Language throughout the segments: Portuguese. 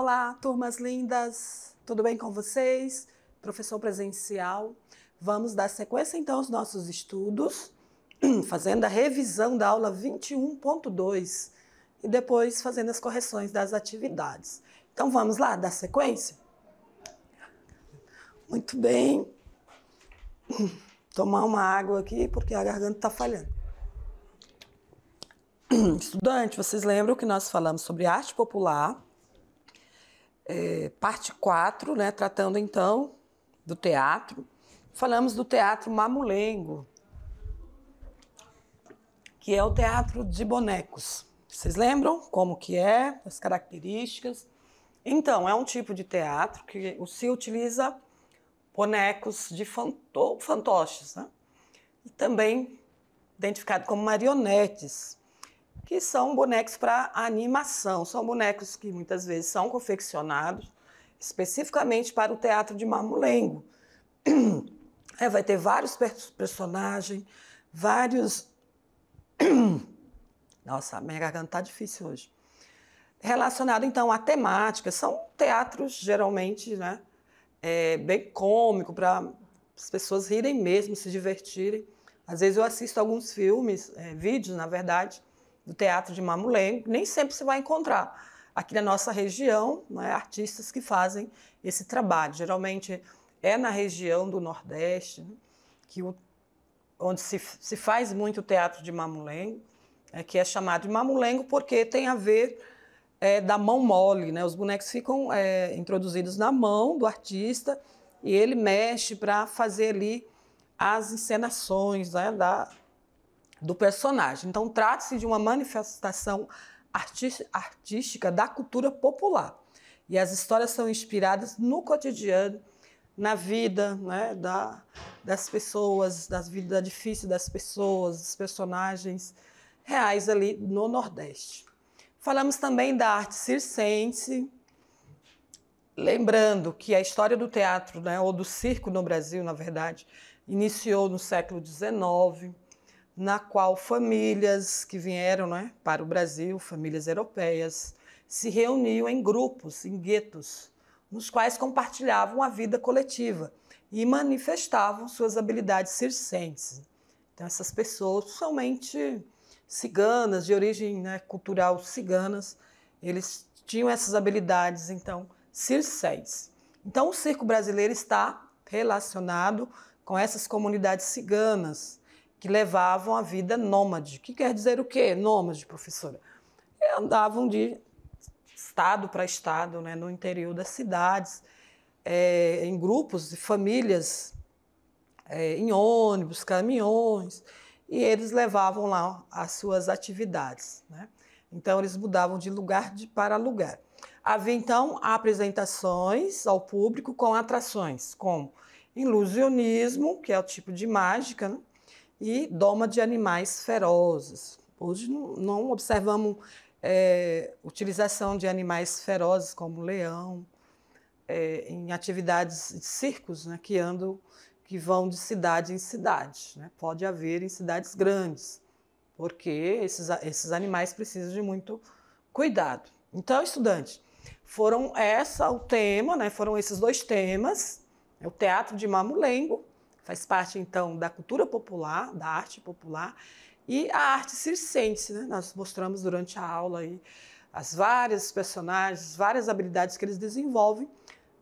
Olá, turmas lindas, tudo bem com vocês? Professor presencial, vamos dar sequência então aos nossos estudos, fazendo a revisão da aula 21.2 e depois fazendo as correções das atividades. Então vamos lá, dar sequência? Muito bem. Tomar uma água aqui porque a garganta está falhando. Estudante, vocês lembram que nós falamos sobre arte popular? é, parte 4, né, tratando então do teatro. Falamos do teatro mamulengo, que é o teatro de bonecos. Vocês lembram como que é, as características? Então, é um tipo de teatro que se utiliza bonecos de fanto fantoches, né? e também identificado como marionetes que são bonecos para animação. São bonecos que muitas vezes são confeccionados especificamente para o teatro de mamulengo. É, vai ter vários personagens, vários. Nossa, minha garganta tá difícil hoje. Relacionado então à temática, são teatros geralmente, né, é, bem cômico para as pessoas rirem mesmo, se divertirem. Às vezes eu assisto alguns filmes, é, vídeos, na verdade, do teatro de mamulengo, nem sempre você vai encontrar. Aqui na nossa região, né, artistas que fazem esse trabalho. Geralmente é na região do Nordeste, né, que o, onde se, se faz muito teatro de mamulengo, é, que é chamado de mamulengo porque tem a ver é, da mão mole. Né? Os bonecos ficam é, introduzidos na mão do artista e ele mexe para fazer ali as encenações né, da, do personagem. Então, trata-se de uma manifestação artística da cultura popular. E as histórias são inspiradas no cotidiano, na vida né, da, das pessoas, da vida difícil das pessoas, dos personagens reais ali no Nordeste. Falamos também da arte circense, lembrando que a história do teatro, né, ou do circo no Brasil, na verdade, iniciou no século XIX na qual famílias que vieram né, para o Brasil, famílias europeias, se reuniam em grupos, em guetos, nos quais compartilhavam a vida coletiva e manifestavam suas habilidades circenses. Então, essas pessoas, somente ciganas, de origem né, cultural ciganas, eles tinham essas habilidades, então, circenses. Então, o circo brasileiro está relacionado com essas comunidades ciganas, que levavam a vida nômade. O Que quer dizer o quê? Nômade, professora. E andavam de estado para estado, né, no interior das cidades, é, em grupos de famílias, é, em ônibus, caminhões, e eles levavam lá as suas atividades. Né? Então, eles mudavam de lugar de, para lugar. Havia, então, apresentações ao público com atrações, como ilusionismo, que é o tipo de mágica, né? e doma de animais ferozes. Hoje não, não observamos é, utilização de animais ferozes como leão é, em atividades de circos, né, que andam, que vão de cidade em cidade. Né? Pode haver em cidades grandes, porque esses, esses animais precisam de muito cuidado. Então, estudante, foram essa o tema, né? Foram esses dois temas, é o teatro de Mamulengo faz parte então da cultura popular, da arte popular e a arte circense, né? Nós mostramos durante a aula aí as várias personagens, várias habilidades que eles desenvolvem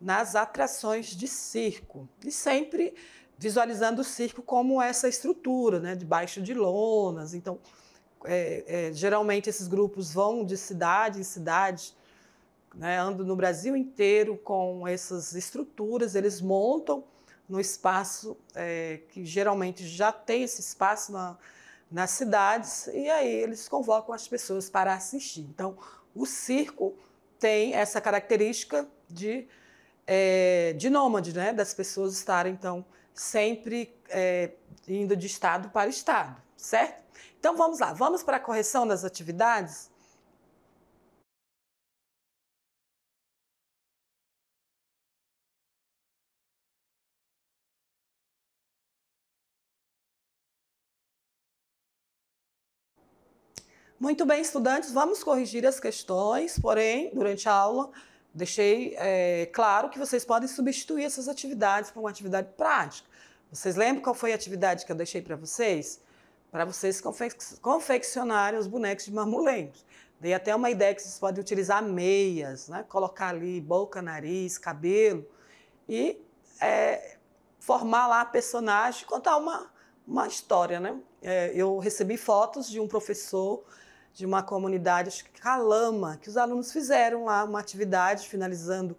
nas atrações de circo e sempre visualizando o circo como essa estrutura, né? Debaixo de lonas, então é, é, geralmente esses grupos vão de cidade em cidade, né? andam no Brasil inteiro com essas estruturas, eles montam no espaço é, que geralmente já tem esse espaço na, nas cidades, e aí eles convocam as pessoas para assistir. Então, o circo tem essa característica de, é, de nômade, né? das pessoas estarem, então, sempre é, indo de estado para estado, certo? Então, vamos lá, vamos para a correção das atividades? Muito bem, estudantes, vamos corrigir as questões, porém, durante a aula, deixei é, claro que vocês podem substituir essas atividades por uma atividade prática. Vocês lembram qual foi a atividade que eu deixei para vocês? Para vocês confe confeccionarem os bonecos de mamulengos. Dei até uma ideia que vocês podem utilizar meias, né? colocar ali boca, nariz, cabelo e é, formar lá personagem, contar uma, uma história. Né? É, eu recebi fotos de um professor de uma comunidade, acho que Calama, que os alunos fizeram lá uma atividade, finalizando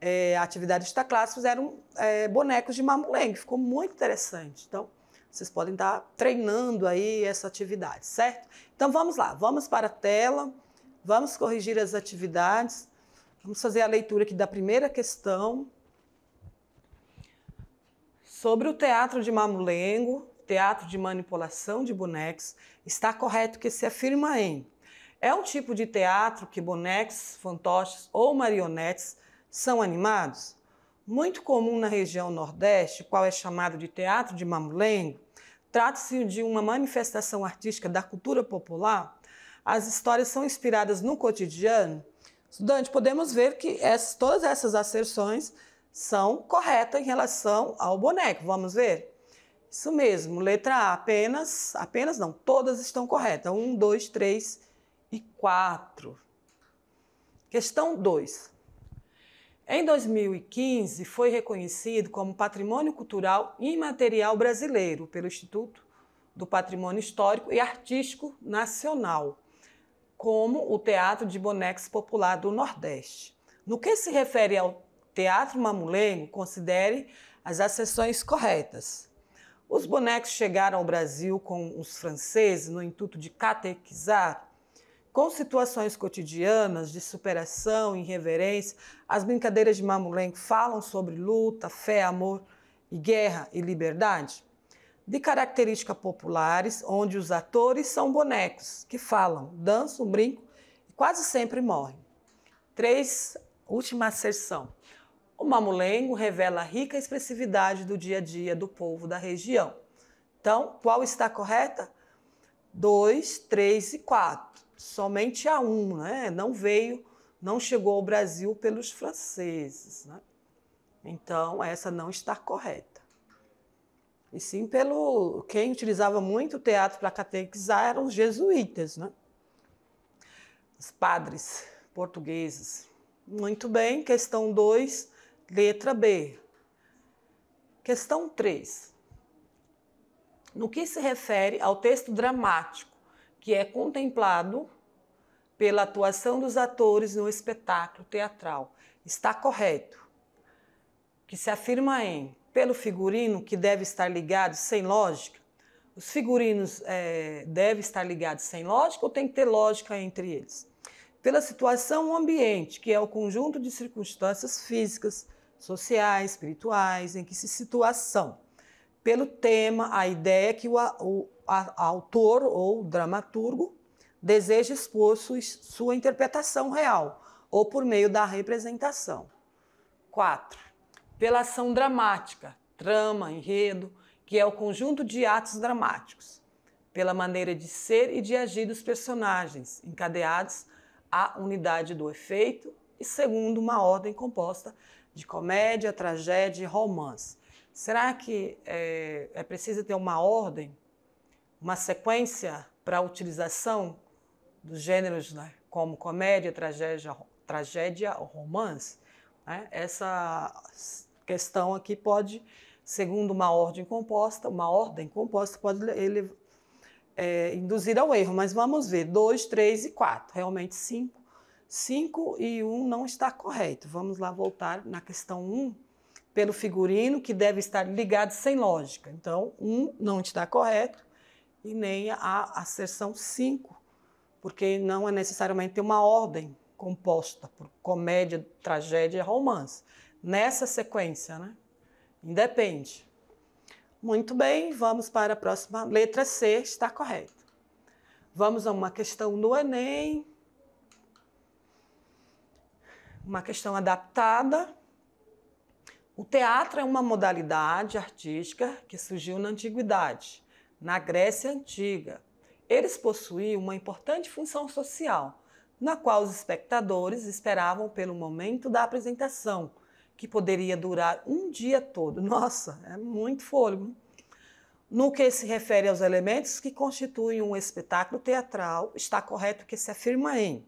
é, a atividade da classe, fizeram é, bonecos de mamulengue. Ficou muito interessante. Então, vocês podem estar treinando aí essa atividade, certo? Então, vamos lá. Vamos para a tela. Vamos corrigir as atividades. Vamos fazer a leitura aqui da primeira questão. Sobre o teatro de mamulengo, teatro de manipulação de bonecos, está correto que se afirma em é um tipo de teatro que bonecos, fantoches ou marionetes são animados? Muito comum na região Nordeste, qual é chamado de teatro de mamulengo, trata-se de uma manifestação artística da cultura popular. As histórias são inspiradas no cotidiano. Estudante, podemos ver que essas, todas essas asserções são corretas em relação ao boneco. Vamos ver? Isso mesmo, letra A apenas, apenas não, todas estão corretas. Um, dois, três e quatro. Questão 2. Em 2015, foi reconhecido como Patrimônio Cultural Imaterial Brasileiro pelo Instituto do Patrimônio Histórico e Artístico Nacional, como o Teatro de Bonecos Popular do Nordeste. No que se refere ao Teatro Mamulengo, considere as acessões corretas. Os bonecos chegaram ao Brasil com os franceses no intuito de catequizar. Com situações cotidianas de superação e as brincadeiras de mamulengo falam sobre luta, fé, amor e guerra e liberdade. De características populares, onde os atores são bonecos que falam, dançam, brincam e quase sempre morrem. Três, última sessão. O mamulengo revela a rica expressividade do dia a dia do povo da região. Então, qual está correta? 2, 3 e 4. Somente a 1, um, né? Não veio, não chegou ao Brasil pelos franceses, né? Então, essa não está correta. E sim pelo quem utilizava muito o teatro para catequizar eram os jesuítas, né? Os padres portugueses. Muito bem, questão 2 Letra B. Questão 3. No que se refere ao texto dramático que é contemplado pela atuação dos atores no espetáculo teatral, está correto. Que se afirma em pelo figurino que deve estar ligado sem lógica. Os figurinos é, devem estar ligados sem lógica ou tem que ter lógica entre eles? Pela situação, o ambiente, que é o conjunto de circunstâncias físicas, sociais, espirituais, em que se situação. Pelo tema, a ideia é que o, o a, autor ou dramaturgo deseja expor sua, sua interpretação real ou por meio da representação. 4. Pela ação dramática, trama, enredo, que é o conjunto de atos dramáticos. Pela maneira de ser e de agir dos personagens, encadeados à unidade do efeito e segundo uma ordem composta de comédia, tragédia e romance. Será que é, é preciso ter uma ordem, uma sequência para a utilização dos gêneros né, como comédia, tragédia, tragédia ou romance? Né? Essa questão aqui pode, segundo uma ordem composta, uma ordem composta pode ele, é, induzir ao erro. Mas vamos ver, dois, três e quatro, Realmente cinco. 5 e 1 um não está correto. Vamos lá voltar na questão 1, um, pelo figurino que deve estar ligado sem lógica. Então, 1 um não está correto e nem a acerção 5, porque não é necessariamente uma ordem composta por comédia, tragédia e romance. Nessa sequência, né? Independe. Muito bem, vamos para a próxima. Letra C está correta. Vamos a uma questão do Enem uma questão adaptada. O teatro é uma modalidade artística que surgiu na antiguidade, na Grécia antiga. Eles possuíam uma importante função social, na qual os espectadores esperavam pelo momento da apresentação, que poderia durar um dia todo. Nossa, é muito fôlego. No que se refere aos elementos que constituem um espetáculo teatral, está correto que se afirma em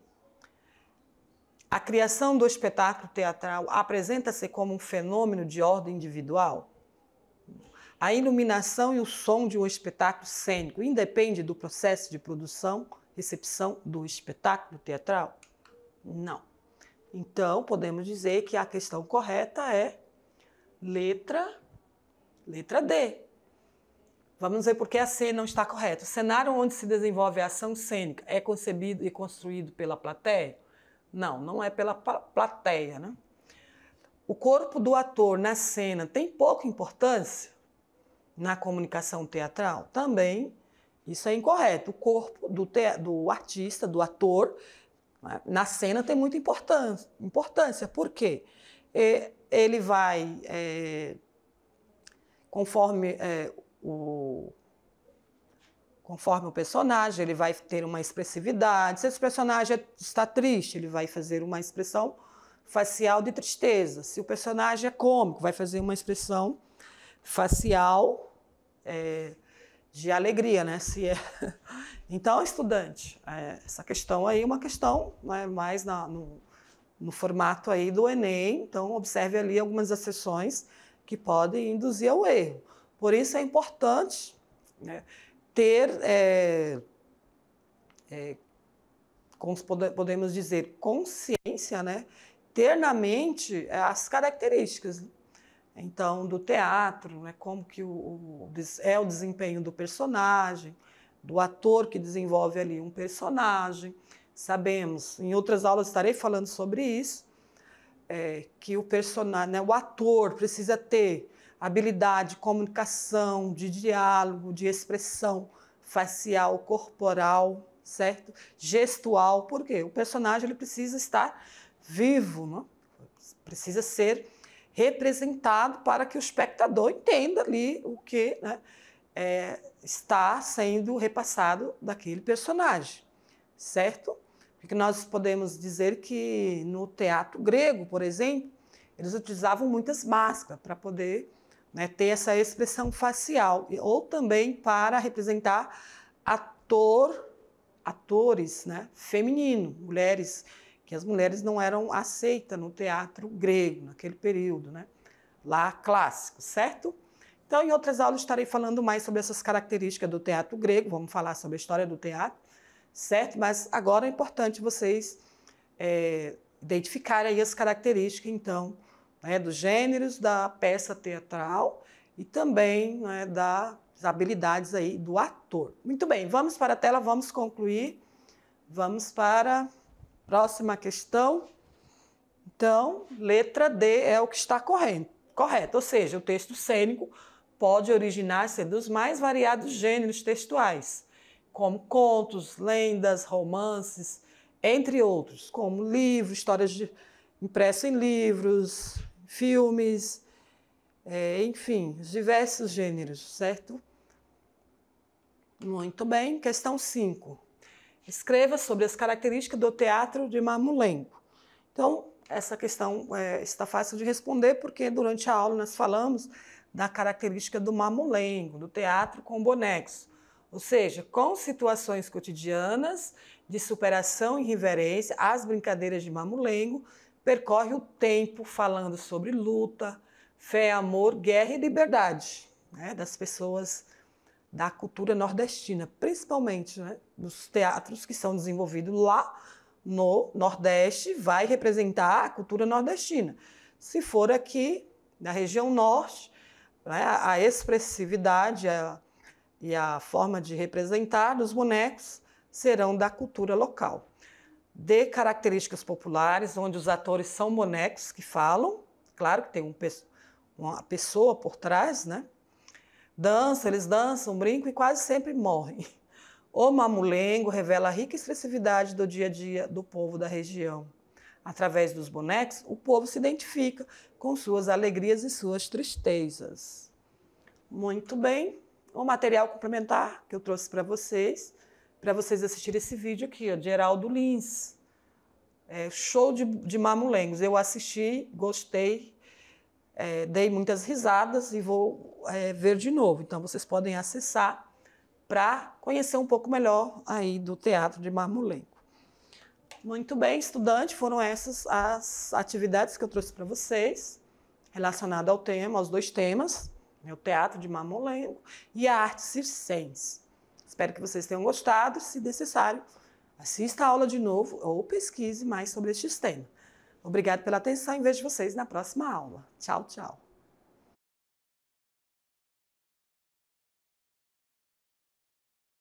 a criação do espetáculo teatral apresenta-se como um fenômeno de ordem individual? A iluminação e o som de um espetáculo cênico independe do processo de produção, recepção do espetáculo teatral? Não. Então, podemos dizer que a questão correta é letra, letra D. Vamos ver por que a C não está correta. O cenário onde se desenvolve a ação cênica é concebido e construído pela plateia? Não, não é pela plateia, né? O corpo do ator na cena tem pouca importância na comunicação teatral? Também isso é incorreto. O corpo do, do artista, do ator, né, na cena tem muita importância. importância por quê? Ele vai, é, conforme é, o conforme o personagem, ele vai ter uma expressividade. Se esse personagem está triste, ele vai fazer uma expressão facial de tristeza. Se o personagem é cômico, vai fazer uma expressão facial é, de alegria, né? Se é... Então, estudante, é, essa questão aí é uma questão né, mais na, no, no, formato aí do Enem, então observe ali algumas exceções que podem induzir ao erro. Por isso é importante né, ter, é, é, como podemos dizer, consciência, né? ter na mente é, as características né? então do teatro, né? como que o, o, é o desempenho do personagem, do ator que desenvolve ali um personagem. Sabemos, em outras aulas estarei falando sobre isso, é, que o personagem, né, o ator precisa ter habilidade de comunicação, de diálogo, de expressão facial, corporal, certo? Gestual, porque o personagem ele precisa estar vivo, né? precisa ser representado para que o espectador entenda ali o que né, é, está sendo repassado daquele personagem, certo? Porque nós podemos dizer que no teatro grego, por exemplo, eles utilizavam muitas máscaras para poder né, ter essa expressão facial, ou também para representar ator, atores né, feminino, mulheres, que as mulheres não eram aceitas no teatro grego, naquele período, né, lá clássico, certo? Então, em outras aulas, estarei falando mais sobre essas características do teatro grego, vamos falar sobre a história do teatro, certo? Mas agora é importante vocês é, identificarem as características, então, né, dos gêneros da peça teatral e também né, das habilidades aí do ator. Muito bem, vamos para a tela, vamos concluir. Vamos para a próxima questão. Então, letra D é o que está correndo, correto, ou seja, o texto cênico pode originar-se dos mais variados gêneros textuais, como contos, lendas, romances, entre outros, como livros, histórias de, impresso em livros, filmes, é, enfim, diversos gêneros, certo? Muito bem. Questão 5. Escreva sobre as características do teatro de Mamulengo. Então, essa questão é, está fácil de responder, porque durante a aula nós falamos da característica do mamulengo, do teatro com bonecos, ou seja, com situações cotidianas de superação e reverência as brincadeiras de mamulengo, percorre o tempo falando sobre luta, fé, amor, guerra e liberdade né, das pessoas da cultura nordestina, principalmente né, dos teatros que são desenvolvidos lá no Nordeste, vai representar a cultura nordestina. Se for aqui, na região Norte, né, a expressividade a, e a forma de representar dos bonecos serão da cultura local de características populares, onde os atores são bonecos que falam, claro que tem um, uma pessoa por trás, né? Dança, eles dançam, brincam e quase sempre morrem. O mamulengo revela a rica expressividade do dia a dia do povo da região. Através dos bonecos, o povo se identifica com suas alegrias e suas tristezas. Muito bem, o material complementar que eu trouxe para vocês para vocês assistirem esse vídeo aqui, ó, de Geraldo Lins. É, show de, de mamulengos. Eu assisti, gostei, é, dei muitas risadas e vou é, ver de novo. Então vocês podem acessar para conhecer um pouco melhor aí do teatro de Marmolengo. Muito bem, estudante, foram essas as atividades que eu trouxe para vocês relacionadas ao tema, aos dois temas, né, o teatro de Marmolengo e a arte circense. Espero que vocês tenham gostado. Se necessário, assista a aula de novo ou pesquise mais sobre este tema. Obrigado pela atenção e vejo vocês na próxima aula. Tchau, tchau.